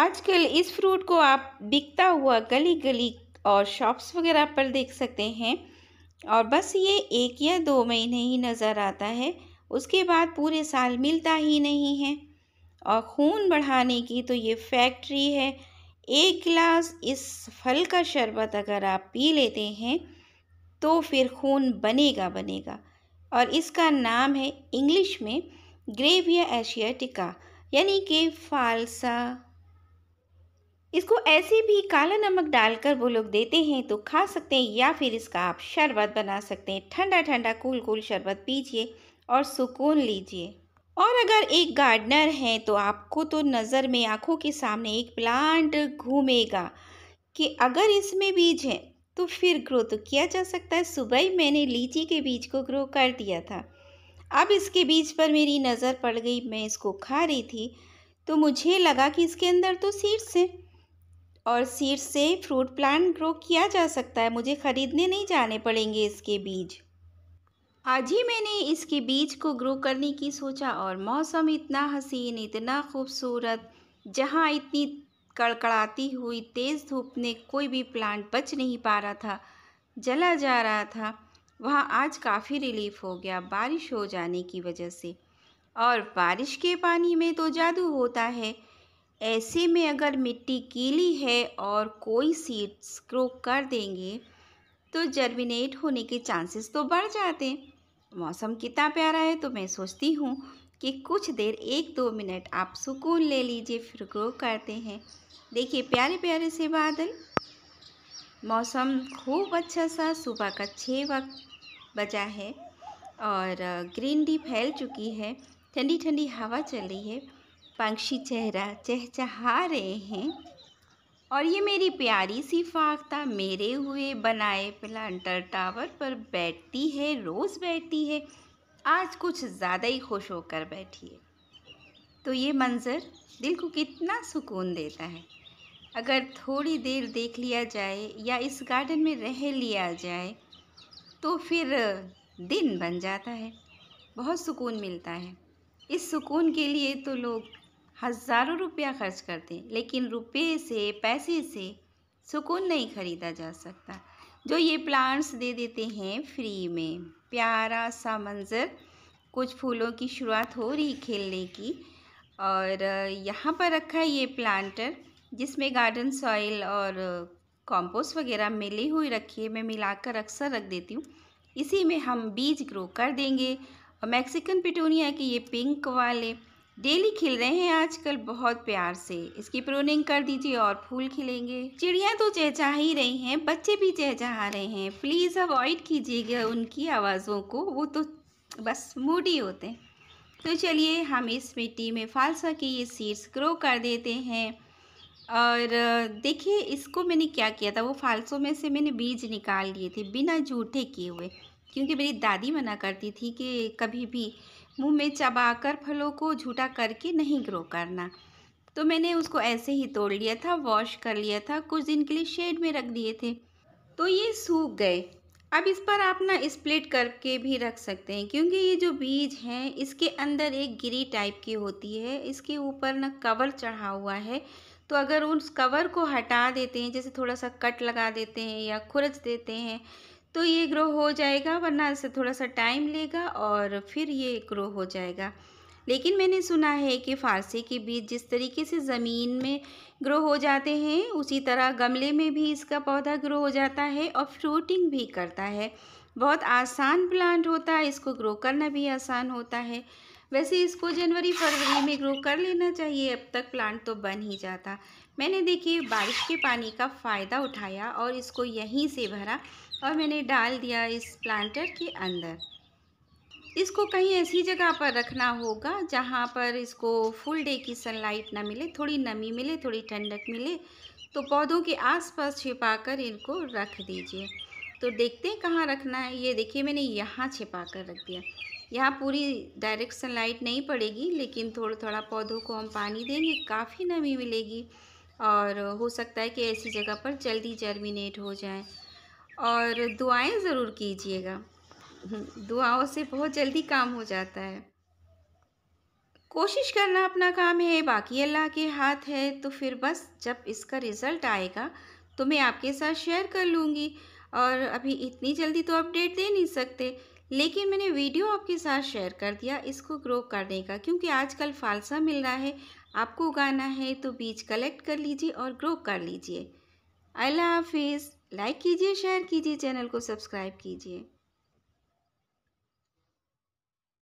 आजकल इस फ्रूट को आप बिकता हुआ गली गली और शॉप्स वगैरह पर देख सकते हैं और बस ये एक या दो महीने ही नज़र आता है उसके बाद पूरे साल मिलता ही नहीं है और खून बढ़ाने की तो ये फैक्ट्री है एक गिलास इस फल का शरबत अगर आप पी लेते हैं तो फिर खून बनेगा बनेगा और इसका नाम है इंग्लिश में ग्रेविया एशियाटिका यानी कि फालसा इसको ऐसे भी काला नमक डालकर वो लोग देते हैं तो खा सकते हैं या फिर इसका आप शरबत बना सकते हैं ठंडा ठंडा कूल कूल शरबत पीजिए और सुकून लीजिए और अगर एक गार्डनर हैं तो आपको तो नज़र में आंखों के सामने एक प्लांट घूमेगा कि अगर इसमें बीज है तो फिर ग्रो तो किया जा सकता है सुबह ही मैंने लीची के बीज को ग्रो कर दिया था अब इसके बीज पर मेरी नज़र पड़ गई मैं इसको खा रही थी तो मुझे लगा कि इसके अंदर तो सीड्स हैं और सीड से फ्रूट प्लांट ग्रो किया जा सकता है मुझे ख़रीदने नहीं जाने पड़ेंगे इसके बीज आज ही मैंने इसके बीज को ग्रो करने की सोचा और मौसम इतना हसीन इतना खूबसूरत जहाँ इतनी कड़कड़ाती हुई तेज़ धूप ने कोई भी प्लांट बच नहीं पा रहा था जला जा रहा था वहाँ आज काफ़ी रिलीफ हो गया बारिश हो जाने की वजह से और बारिश के पानी में तो जादू होता है ऐसे में अगर मिट्टी कीली है और कोई सीड्स ग्रो कर देंगे तो जर्मिनेट होने के चांसेस तो बढ़ जाते मौसम कितना प्यारा है तो मैं सोचती हूँ कि कुछ देर एक दो मिनट आप सुकून ले लीजिए फिर ग्रो करते हैं देखिए प्यारे प्यारे से बादल मौसम खूब अच्छा सा सुबह का छः वक्त बजा है और ग्रीन डी फैल चुकी है ठंडी ठंडी हवा चल रही है पंक्षी चेहरा चहचहा रहे हैं और ये मेरी प्यारी सी फाख्ता मेरे हुए बनाए प्लांटर टावर पर बैठती है रोज़ बैठती है आज कुछ ज़्यादा ही खुश होकर बैठी है तो ये मंज़र दिल को कितना सुकून देता है अगर थोड़ी देर देख लिया जाए या इस गार्डन में रह लिया जाए तो फिर दिन बन जाता है बहुत सुकून मिलता है इस सुकून के लिए तो लोग हज़ारों रुपया खर्च करते हैं लेकिन रुपये से पैसे से सुकून नहीं खरीदा जा सकता जो ये प्लांट्स दे देते हैं फ्री में प्यारा सा मंज़र कुछ फूलों की शुरुआत हो रही खेलने की और यहाँ पर रखा है ये प्लांटर जिसमें गार्डन सॉइल और कंपोस्ट वगैरह मिली हुई रखी है मैं मिलाकर अक्सर रख देती हूँ इसी में हम बीज ग्रो कर देंगे और मैक्सिकन पिटूनिया के ये पिंक वाले डेली खिल रहे हैं आजकल बहुत प्यार से इसकी प्रोनिंग कर दीजिए और फूल खिलेंगे चिड़िया तो चहचा ही रही हैं बच्चे भी चहचहा रहे हैं प्लीज़ अवॉइड कीजिएगा उनकी आवाज़ों को वो तो बस मूडी होते हैं तो चलिए हम इस मिट्टी में फालसा के ये सीड्स ग्रो कर देते हैं और देखिए इसको मैंने क्या किया था वो फालसों में से मैंने बीज निकाल लिए थे बिना झूठे किए हुए क्योंकि मेरी दादी मना करती थी कि कभी भी मुंह में चबाकर फलों को झूठा करके नहीं ग्रो करना तो मैंने उसको ऐसे ही तोड़ लिया था वॉश कर लिया था कुछ दिन के लिए शेड में रख दिए थे तो ये सूख गए अब इस पर आप ना स्प्लिट करके भी रख सकते हैं क्योंकि ये जो बीज हैं इसके अंदर एक गिरी टाइप की होती है इसके ऊपर ना कवर चढ़ा हुआ है तो अगर उस कवर को हटा देते हैं जैसे थोड़ा सा कट लगा देते हैं या खुरच देते हैं तो ये ग्रो हो जाएगा वरना इसे थोड़ा सा टाइम लेगा और फिर ये ग्रो हो जाएगा लेकिन मैंने सुना है कि फारसी के बीज जिस तरीके से ज़मीन में ग्रो हो जाते हैं उसी तरह गमले में भी इसका पौधा ग्रो हो जाता है और फ्रूटिंग भी करता है बहुत आसान प्लांट होता है इसको ग्रो करना भी आसान होता है वैसे इसको जनवरी फरवरी में ग्रो कर लेना चाहिए अब तक प्लांट तो बन ही जाता मैंने देखिए बारिश के पानी का फ़ायदा उठाया और इसको यहीं से भरा और मैंने डाल दिया इस प्लांटर के अंदर इसको कहीं ऐसी जगह पर रखना होगा जहाँ पर इसको फुल डे की सनलाइट ना मिले थोड़ी नमी मिले थोड़ी ठंडक मिले तो पौधों के आसपास छिपाकर इनको रख दीजिए तो देखते हैं कहाँ रखना है ये देखिए मैंने यहाँ छिपा कर रख दिया यहाँ पूरी डायरेक्ट सनलाइट नहीं पड़ेगी लेकिन थोड़ा थोड़ा पौधों को हम पानी देंगे काफ़ी नमी मिलेगी और हो सकता है कि ऐसी जगह पर जल्दी जर्मिनेट हो जाए और दुआएं ज़रूर कीजिएगा हम्म, दुआओं से बहुत जल्दी काम हो जाता है कोशिश करना अपना काम है बाकी अल्लाह के हाथ है तो फिर बस जब इसका रिज़ल्ट आएगा तो मैं आपके साथ शेयर कर लूँगी और अभी इतनी जल्दी तो अपडेट दे नहीं सकते लेकिन मैंने वीडियो आपके साथ शेयर कर दिया इसको ग्रो करने का क्योंकि आजकल फालसा मिल रहा है आपको उगाना है तो बीज कलेक्ट कर लीजिए और ग्रो कर लीजिए अल्लाह हाफिज़ लाइक कीजिए शेयर कीजिए चैनल को सब्सक्राइब कीजिए